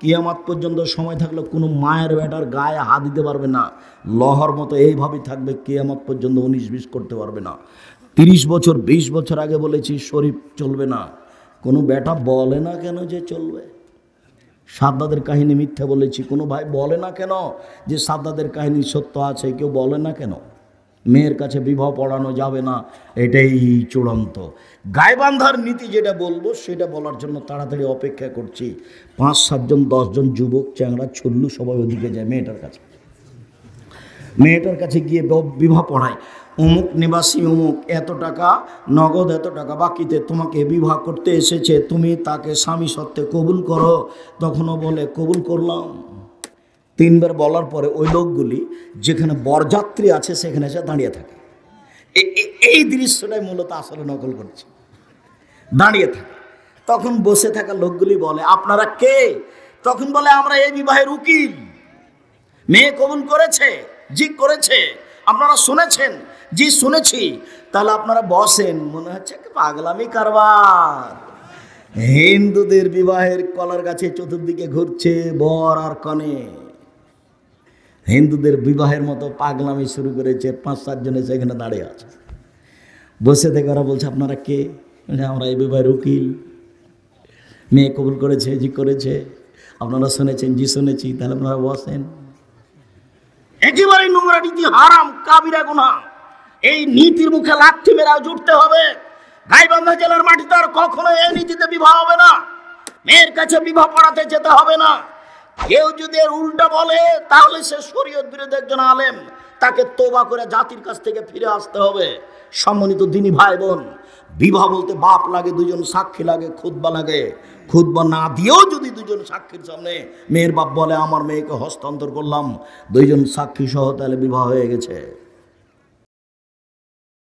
কিয়ামাত পর্যন্ত সময় থাকলে কোনো মায়ের বেটার গায়ে হাত দিতে পারবে না লহর মতো এইভাবেই থাকবে কিয়ামাত পর্যন্ত উনিশ বিশ করতে পারবে না তিরিশ বছর বিশ বছর আগে বলেছি শরীফ চলবে না কোনো বেটা বলে না কেন যে চলবে সাদ্দাদের কাহিনী মিথ্যা বলেছি কোনো ভাই বলে না কেন যে সাদ্দাদের কাহিনী সত্য আছে কেউ বলে না কেন মেয়ের কাছে বিবাহ পড়ানো যাবে না এটাই চূড়ান্ত গায়বান্ধার নীতি যেটা বলবো সেটা বলার জন্য তাড়াতাড়ি অপেক্ষা করছি পাঁচ সাতজন দশজন যুবক চ্যাংরা ছল্লু সবাই ওদিকে যায় মেয়েটার কাছে মেয়েটার কাছে গিয়ে বিবাহ পড়ায় অমুক নিবাসী অমুক এত টাকা নগদ এত টাকা বাকিতে তোমাকে বিবাহ করতে এসেছে তুমি তাকে স্বামী সত্ত্বে কবুল করো তখনও বলে কবুল করলাম তিনবার বলার পরে ওই লোকগুলি যেখানে বরযাত্রী আছে সেখানে এসে দাঁড়িয়ে থাকে এই দৃশ্যটাই মূলত আসলে নকল করছে দাঁড়িয়ে থাকে তখন বসে থাকা লোকগুলি বলে আপনারা কে তখন বলে আমরা এই বিবাহের উকিল মেয়ে কবুল করেছে জি করেছে আপনারা শুনেছেন জি শুনেছি তাহলে আপনারা বসেন মনে হচ্ছে পাগলামি কারবার হিন্দুদের বিবাহের কলার গাছে চতুর্দিকে ঘুরছে বর আর কনে হিন্দুদের বিবাহের মতো পাগলামি শুরু করেছে পাঁচ সাতজনে সেখানে দাঁড়িয়ে আছে বসে থেকে ওরা বলছে আপনারা কে আমরা এই বিবাহের উকিল মেয়ে কবুল করেছে জি করেছে আপনারা শুনেছেন জি শুনেছি তাহলে আপনারা বসেন একেবারে নোংরা নীতি হারাম কাবিরা গুনা এই নীতির মুখে লাঠি মেরা জুটতে হবে গাইবান্ধা জেলার মাটিতে আর কখনো এই নীতিতে বিবাহ হবে না মেয়ের কাছে বিবাহ পড়াতে যেতে হবে না কেউ যদি এর উল্টা বলে তাহলে সে শরীয়ত বিরোধী একজন আলেম তাকে তোবা করে জাতির কাছ থেকে ফিরে আসতে হবে সম্মানিত দিনী ভাই বোন বিবাহ বলতে বাপ লাগে দুজন সাক্ষী লাগে খুদবা লাগে খুদবা না দিয়েও যদি দুজন সাক্ষীর সামনে মেয়ের বাপ বলে আমার মেয়েকে হস্তান্তর করলাম দুইজন সাক্ষী সহ তাহলে বিবাহ হয়ে গেছে